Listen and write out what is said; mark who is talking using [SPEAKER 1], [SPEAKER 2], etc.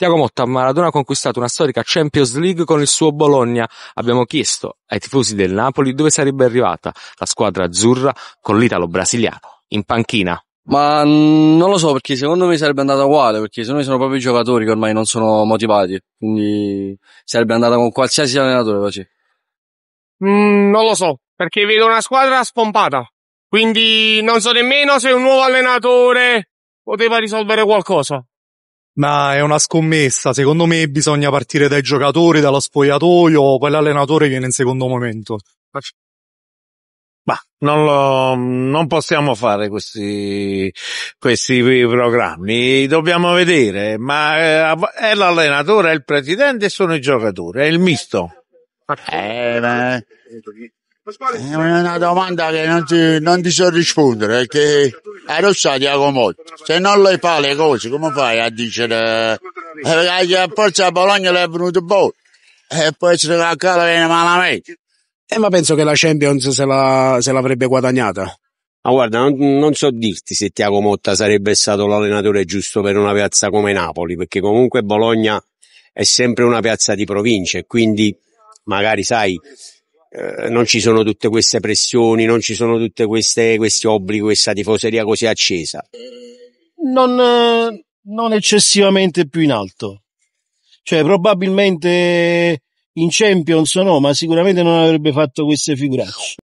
[SPEAKER 1] Tiago Motta, Maradona ha conquistato una storica Champions League con il suo Bologna. Abbiamo chiesto ai tifosi del Napoli dove sarebbe arrivata la squadra azzurra con l'italo-brasiliano
[SPEAKER 2] in panchina.
[SPEAKER 3] Ma non lo so perché secondo me sarebbe andata uguale perché se me sono proprio i giocatori che ormai non sono motivati quindi sarebbe andata con qualsiasi allenatore così.
[SPEAKER 1] Mm, non lo so perché vedo una squadra spompata quindi non so nemmeno se un nuovo allenatore poteva risolvere qualcosa ma è una scommessa, secondo me bisogna partire dai giocatori, dallo spogliatoio, poi l'allenatore viene in secondo momento.
[SPEAKER 2] Ma non, lo, non possiamo fare questi, questi programmi, dobbiamo vedere, ma
[SPEAKER 4] eh, è l'allenatore, è il presidente e sono i giocatori, è il misto. Eh, ma... È una domanda che non ti, non ti so rispondere, perché hai rossato la comoda. Se non le fa le cose, come fai a dire... Eh, forse a Bologna le è venuto buono. E poi se la cara viene male a me. Eh, ma penso che la Champions se, la, se l'avrebbe guadagnata. Ma guarda, non, non,
[SPEAKER 2] so dirti se Tiago Motta sarebbe stato l'allenatore giusto per una piazza come Napoli, perché comunque Bologna è sempre una piazza di provincia e quindi magari sai eh, non ci sono tutte queste pressioni, non ci sono tutti questi obblighi, questa tifoseria così accesa?
[SPEAKER 3] Non, eh, non eccessivamente più in alto. Cioè, probabilmente in Champions no, ma sicuramente non avrebbe fatto queste figuracce.